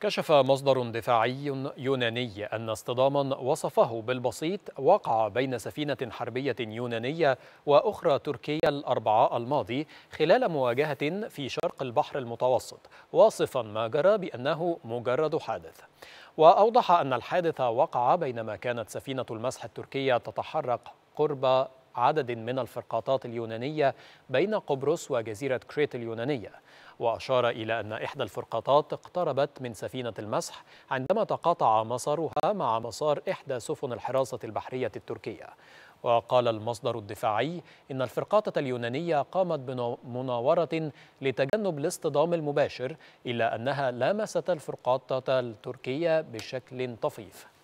كشف مصدر دفاعي يوناني أن اصطداما وصفه بالبسيط وقع بين سفينة حربية يونانية وأخرى تركية الأربعاء الماضي خلال مواجهة في شرق البحر المتوسط واصفا ما جرى بأنه مجرد حادث وأوضح أن الحادث وقع بينما كانت سفينة المسح التركية تتحرك قرب عدد من الفرقاطات اليونانية بين قبرص وجزيرة كريت اليونانية وأشار إلى أن إحدى الفرقاطات اقتربت من سفينة المسح عندما تقاطع مسارها مع مسار إحدى سفن الحراسة البحرية التركية وقال المصدر الدفاعي إن الفرقاطة اليونانية قامت بمناورة لتجنب الاصطدام المباشر إلا أنها لامست الفرقاطة التركية بشكل طفيف